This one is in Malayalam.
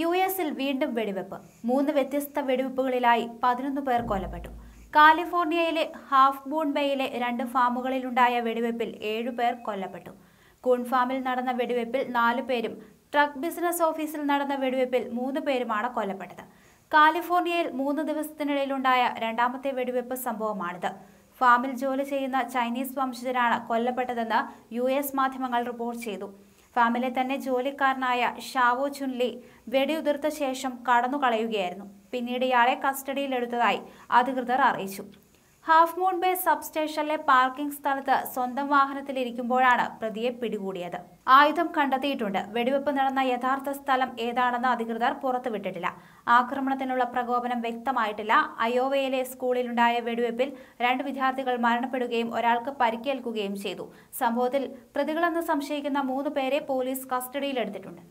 യു എസിൽ വീണ്ടും വെടിവെപ്പ് മൂന്ന് വ്യത്യസ്ത വെടിവെപ്പുകളിലായി പതിനൊന്ന് പേർ കൊല്ലപ്പെട്ടു കാലിഫോർണിയയിലെ ഹാഫ് ബൂൺ ബേയിലെ രണ്ട് ഫാമുകളിലുണ്ടായ വെടിവെപ്പിൽ ഏഴു പേർ കൊല്ലപ്പെട്ടു കൂൺ ഫാമിൽ നടന്ന വെടിവെപ്പിൽ നാലു പേരും ട്രക്ക് ബിസിനസ് ഓഫീസിൽ നടന്ന വെടിവെപ്പിൽ മൂന്ന് പേരുമാണ് കൊല്ലപ്പെട്ടത് കാലിഫോർണിയയിൽ മൂന്ന് ദിവസത്തിനിടയിലുണ്ടായ രണ്ടാമത്തെ വെടിവെപ്പ് സംഭവമാണിത് ഫാമിൽ ജോലി ചെയ്യുന്ന ചൈനീസ് വംശജരാണ് കൊല്ലപ്പെട്ടതെന്ന് യു മാധ്യമങ്ങൾ റിപ്പോർട്ട് ചെയ്തു ഫാമിലെ തന്നെ ജോലിക്കാരനായ ഷാവോ ചുൻലി വെടിയുതിർത്ത ശേഷം കടന്നുകളയുകയായിരുന്നു പിന്നീട് ഇയാളെ കസ്റ്റഡിയിലെടുത്തതായി അധികൃതർ അറിയിച്ചു ഹാഫ് മൂൺ ബേ സബ് സ്റ്റേഷനിലെ പാർക്കിംഗ് സ്ഥലത്ത് സ്വന്തം വാഹനത്തിലിരിക്കുമ്പോഴാണ് പ്രതിയെ പിടികൂടിയത് ആയുധം കണ്ടെത്തിയിട്ടുണ്ട് വെടിവെപ്പ് നടന്ന യഥാർത്ഥ സ്ഥലം ഏതാണെന്ന് അധികൃതർ പുറത്തുവിട്ടിട്ടില്ല ആക്രമണത്തിനുള്ള പ്രകോപനം വ്യക്തമായിട്ടില്ല അയോവയിലെ സ്കൂളിലുണ്ടായ വെടിവെപ്പിൽ രണ്ട് വിദ്യാർത്ഥികൾ മരണപ്പെടുകയും ഒരാൾക്ക് പരിക്കേൽക്കുകയും ചെയ്തു സംഭവത്തിൽ പ്രതികളെന്ന് സംശയിക്കുന്ന മൂന്ന് പേരെ പോലീസ് കസ്റ്റഡിയിലെടുത്തിട്ടുണ്ട്